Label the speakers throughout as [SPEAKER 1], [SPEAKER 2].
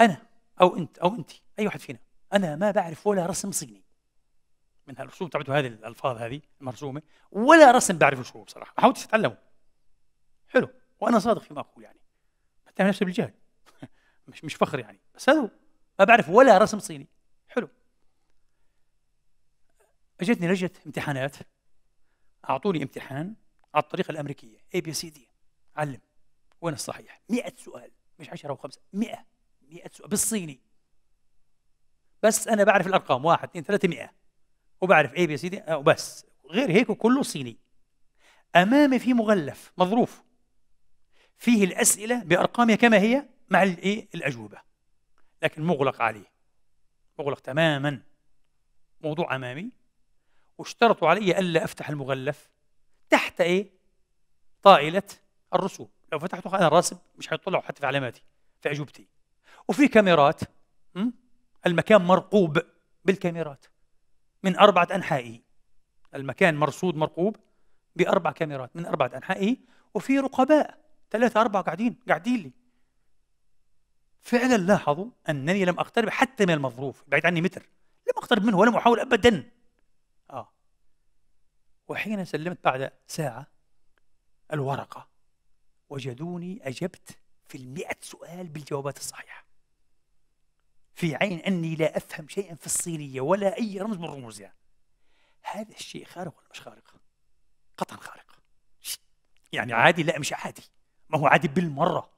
[SPEAKER 1] أنا أو أنت أو أنت أي واحد فينا أنا ما بعرف ولا رسم صيني من هالرسوم تبعت هذه الألفاظ هذه المرسومة ولا رسم بعرفه شو بصراحة ما حاولتش أتعلمه حلو وأنا صادق فيما أقول يعني حتى نفسي بالجهل مش مش فخر يعني بس هذا ما بعرف ولا رسم صيني حلو اجتني لجنه امتحانات اعطوني امتحان على الطريقه الامريكيه اي بي سي دي علم وين الصحيح 100 سؤال مش 10 وخمسة 100 100 سؤال بالصيني بس انا بعرف الارقام 1 2 3 100 وبعرف اي بي سي دي وبس غير هيك كله صيني امامي في مغلف مظروف فيه الاسئله بارقامها كما هي مع الايه الاجوبه لكن مغلق عليه مغلق تماما موضوع امامي واشترطوا علي الا افتح المغلف تحت ايه طائله الرسوم لو فتحته انا راسب مش هيطلعوا حتى في علاماتي في اجوبتي وفي كاميرات المكان مرقوب بالكاميرات من أربعة أنحائه المكان مرصود مرقوب بأربع كاميرات من أربعة أنحائه وفي رقباء ثلاثة أربعة قاعدين قاعدين لي فعلا لاحظوا أنني لم أقترب حتى من المظروف بعيد عني متر لم أقترب منه ولم أحاول أبدا آه وحين سلمت بعد ساعة الورقة وجدوني أجبت في المئة سؤال بالجوابات الصحيحة في عين أني لا أفهم شيئا في الصينية ولا أي رمز من رموزها يعني. هذا الشيء خارق ولا مش خارق؟ قطعا خارق يعني عادي لا مش عادي ما هو عادي بالمرة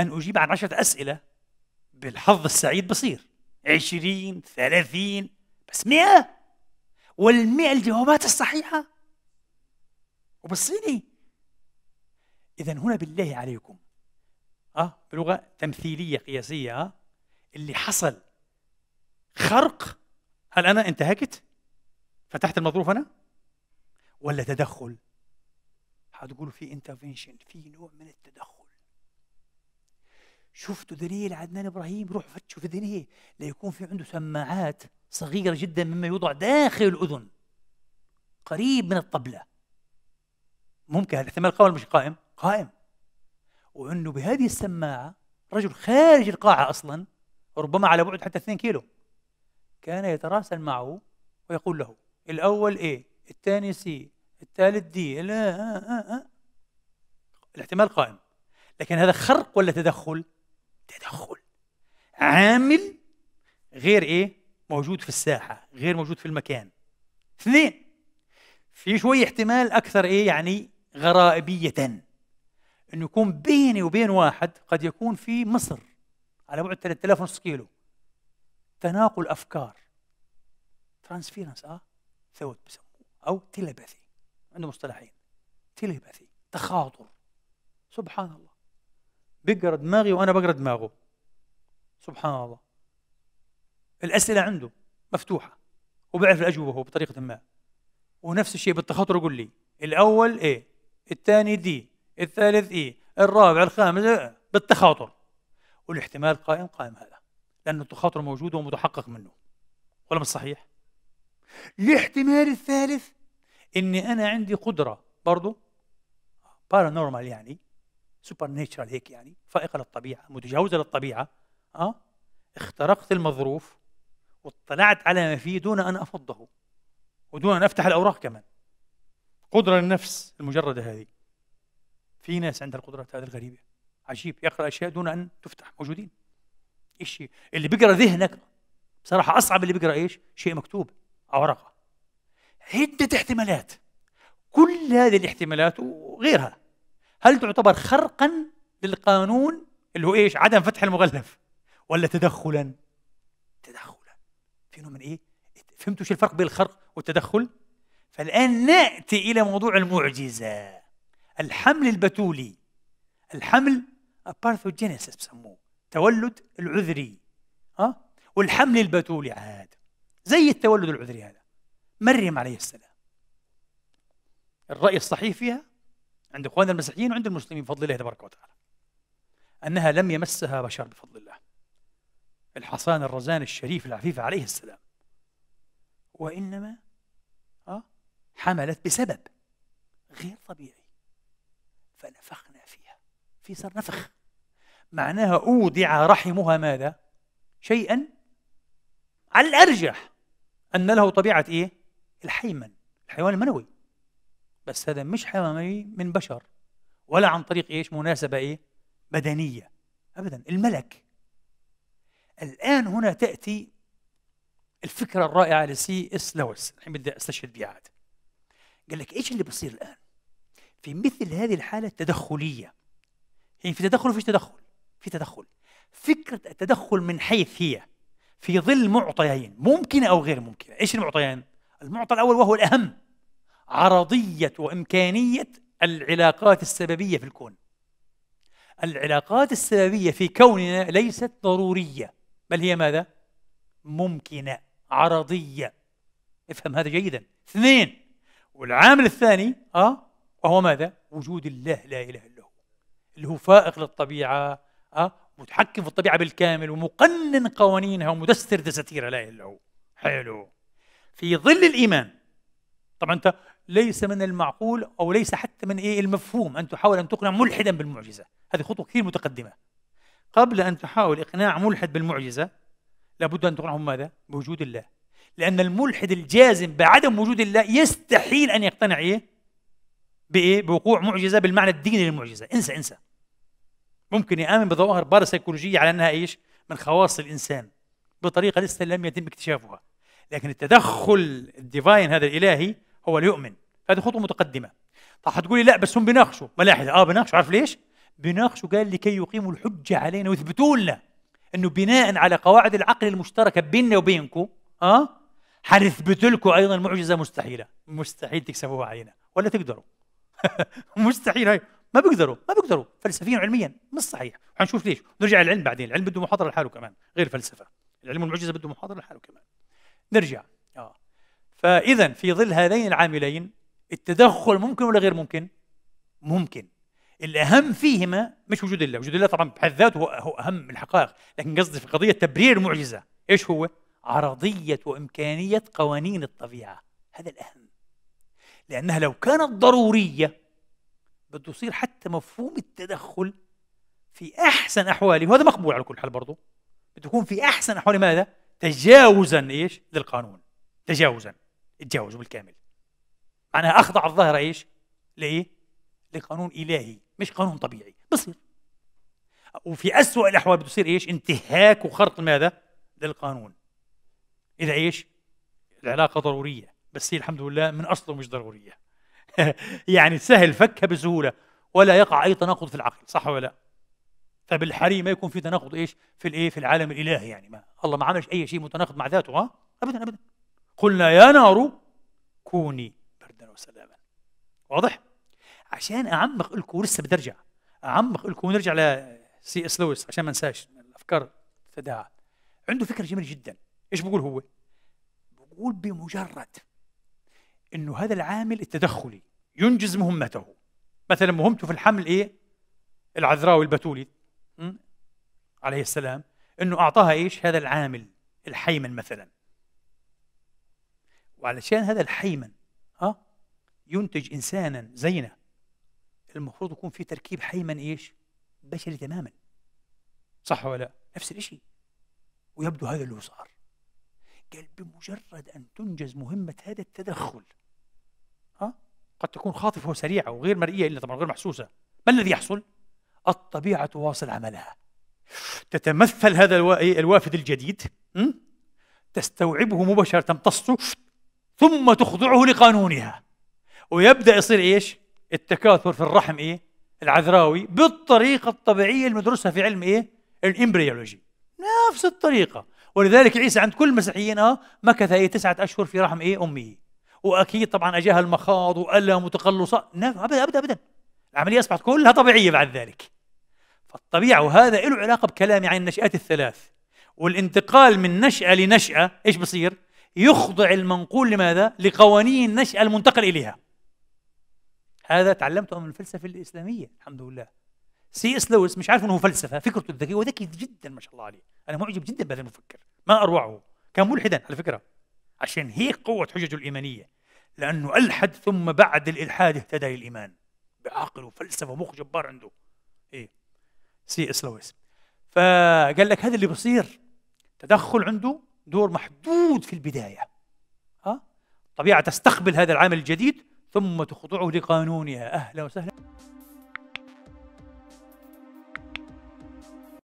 [SPEAKER 1] أن أجيب عن عشرة أسئلة بالحظ السعيد بصير عشرين ثلاثين بس مئة والمئة الجوابات الصحيحة وبالصيني إذا هنا بالله عليكم اه بلغة تمثيلية قياسية آه؟ اللي حصل خرق هل انا انتهكت؟ فتحت المظروف انا؟ ولا تدخل؟ حتقولوا في انترفينشن في نوع من التدخل شفتوا دليل عدنان ابراهيم روح فتشوا في ذهنه ليكون في عنده سماعات صغيره جدا مما يوضع داخل الاذن قريب من الطبله ممكن هذا احتمال قائم مش قائم قائم وانه بهذه السماعه رجل خارج القاعه اصلا ربما على بعد حتى 2 كيلو كان يتراسل معه ويقول له الأول ايه الثاني سي الثالث دي لا آه، آه، آه. الاحتمال قائم لكن هذا خرق ولا تدخل؟ تدخل عامل غير ايه؟ موجود في الساحة غير موجود في المكان اثنين في شوية احتمال أكثر ايه يعني غرائبية أنه يكون بيني وبين واحد قد يكون في مصر على بعد 3000 ونص كيلو تناقل افكار ترانسفيرنس اه ثوت بسموه او تيليباثي عنده مصطلحين تيليباثي تخاطر سبحان الله بقرا دماغي وانا بقرا دماغه سبحان الله الاسئله عنده مفتوحه وبعرف الاجوبه هو بطريقه ما ونفس الشيء بالتخاطر يقول لي الاول ايه الثاني دي الثالث ايه الرابع الخامس آه، بالتخاطر والاحتمال قائم قائم هذا لأن التخاطر موجود ومتحقق منه ولا مش صحيح؟ الاحتمال الثالث إني أنا عندي قدرة برضه بارانورمال يعني سوبر نيتشرال هيك يعني فائقة للطبيعة متجاوزة للطبيعة أه اخترقت المظروف واطلعت على ما فيه دون أن أفضه ودون أن أفتح الأوراق كمان قدرة للنفس المجردة هذه في ناس عندها القدرات هذه الغريبة عجيب يقرا اشياء دون ان تفتح موجودين ايش اللي بيقرا ذهنك بصراحه اصعب اللي بيقرا ايش شيء مكتوب على ورقه عده احتمالات كل هذه الاحتمالات وغيرها هل تعتبر خرقا للقانون اللي هو ايش عدم فتح المغلف ولا تدخلا تدخلا في نوع من ايه فهمتوا شو الفرق بين الخرق والتدخل فالان ناتي الى موضوع المعجزه الحمل البتولي الحمل البارثوجينيسيس بسموه تولد العذري ها والحمل البتولي عاد زي التولد العذري هذا مريم عليه السلام الرأي الصحيح فيها عند اخواننا المسيحيين وعند المسلمين بفضل الله تبارك وتعالى انها لم يمسها بشر بفضل الله الحصان الرزان الشريف العفيف عليه السلام وانما حملت بسبب غير طبيعي فنفخنا فيها في صار نفخ معناها أودع رحمها ماذا؟ شيئا على الأرجح أن له طبيعة إيه؟ الحيمن الحيوان المنوي بس هذا مش حيوان منوي من بشر ولا عن طريق إيش؟ مناسبة إيه؟ بدنية أبدا الملك الآن هنا تأتي الفكرة الرائعة لسي اس لويس الحين بدي استشهد بها عاد قال لك ايش اللي بصير الآن؟ في مثل هذه الحالة التدخلية يعني في تدخل وفيش تدخل في تدخل فكرة التدخل من حيث هي في ظل معطيين ممكنة أو غير ممكنة إيش المعطيان؟ المعطى الأول وهو الأهم عرضية وإمكانية العلاقات السببية في الكون العلاقات السببية في كوننا ليست ضرورية بل هي ماذا؟ ممكنة عرضية افهم هذا جيدا اثنين والعامل الثاني اه وهو ماذا؟ وجود الله لا إله إلا هو اللي هو فائق للطبيعة أه؟ متحكم في الطبيعة بالكامل ومقنن قوانينها ومدستر دساتيرها لا إلا هو حلو في ظل الإيمان طبعا أنت ليس من المعقول أو ليس حتى من إيه المفهوم أن تحاول أن تقنع ملحدا بالمعجزة هذه خطوة كثير متقدمة قبل أن تحاول إقناع ملحد بالمعجزة لابد أن تقنعه ماذا؟ بوجود الله لأن الملحد الجازم بعدم وجود الله يستحيل أن يقتنع إيه؟ بإيه؟ بوقوع معجزة بالمعنى الديني للمعجزة انسى انسى ممكن يآمن بظواهر باراسيكولوجية على أنها إيش؟ من خواص الإنسان بطريقة لسه لم يتم اكتشافها لكن التدخل الديفاين هذا الإلهي هو ليؤمن هذه خطوة متقدمة طب لي لا بس هم بيناقشوا ملاحدة اه بيناقشوا عارف ليش؟ بيناقشوا قال لكي يقيموا الحجة علينا ويثبتوا لنا انه بناء على قواعد العقل المشتركة بيننا وبينكم اه حنثبت لكم ايضا معجزة مستحيلة مستحيل تكسبوها علينا ولا تقدروا مستحيل هاي ما بيقدروا ما بيقدروا فلسفيا وعلميا مش صحيح حنشوف ليش نرجع للعلم بعدين العلم بده محاضره لحاله كمان غير فلسفه العلم والمعجزه بده محاضره لحاله كمان نرجع اه فاذا في ظل هذين العاملين التدخل ممكن ولا غير ممكن ممكن الاهم فيهما مش وجود الله وجود الله طبعا بحد ذاته هو اهم الحقائق لكن قصدي في قضيه تبرير المعجزه ايش هو عرضيه وامكانيه قوانين الطبيعه هذا الاهم لانها لو كانت ضروريه بده يصير حتى مفهوم التدخل في احسن احواله وهذا مقبول على كل حال برضه بده يكون في احسن احواله ماذا؟ تجاوزا ايش؟ للقانون تجاوزا تجاوز بالكامل معناها اخضع الظاهره ايش؟ لايه؟ لقانون الهي مش قانون طبيعي بصير وفي أسوأ الأحوال بده يصير إيش انتهاك وخرق ماذا للقانون إذا إيش العلاقة ضرورية بس هي الحمد لله من أصله مش ضرورية يعني سهل فكها بسهولة ولا يقع أي تناقض في العقل صح ولا لا فبالحري ما يكون في تناقض ايش في الايه في العالم الالهي يعني ما الله ما عملش اي شيء متناقض مع ذاته ها ابدا ابدا قلنا يا نار كوني بردا وسلاما واضح عشان اعمق لكم ولسه بدرجع اعمق لكم ونرجع لسي اس لويس عشان ما انساش الافكار تداعى عنده فكره جميله جدا ايش بقول هو بقول بمجرد انه هذا العامل التدخلي ينجز مهمته مثلا مهمته في الحمل ايه العذراوي البتولي عليه السلام انه اعطاها ايش هذا العامل الحيمن مثلا وعلشان هذا الحيمن ها ينتج انسانا زينا المفروض يكون في تركيب حيمن ايش بشري تماما صح ولا لا نفس الشيء ويبدو هذا اللي صار قال بمجرد ان تنجز مهمه هذا التدخل ها قد تكون خاطفة وسريعة وغير مرئية إلا طبعا غير محسوسة ما الذي يحصل؟ الطبيعة تواصل عملها تتمثل هذا إيه، الوافد الجديد تستوعبه مباشرة تمتصه ثم تخضعه لقانونها ويبدأ يصير إيش؟ التكاثر في الرحم إيه؟ العذراوي بالطريقة الطبيعية المدرسة في علم إيه؟ الإمبريولوجي نفس الطريقة ولذلك عيسى عند كل المسيحيين آه، مكث إيه تسعة أشهر في رحم إيه؟ أمه واكيد طبعا اجاها المخاض والم وتقلصات نعم، ابدا ابدا ابدا العمليه اصبحت كلها طبيعيه بعد ذلك فالطبيعه وهذا له علاقه بكلامي عن النشات الثلاث والانتقال من نشاه لنشاه ايش بصير؟ يخضع المنقول لماذا؟ لقوانين النشاه المنتقل اليها هذا تعلمته من الفلسفه الاسلاميه الحمد لله سي اس لويس مش عارف انه فلسفه فكرته الذكيه وذكي جدا ما شاء الله عليه انا معجب جدا بهذا المفكر ما اروعه كان ملحدا على فكره عشان هيك قوة حججه الإيمانية لأنه ألحد ثم بعد الإلحاد اهتدى للإيمان بعقل وفلسفة ومخ جبار عنده إيه سي إس لويس فقال لك هذا اللي بصير تدخل عنده دور محدود في البداية ها طبيعة تستقبل هذا العامل الجديد ثم تخضعه لقانونها أهلا وسهلا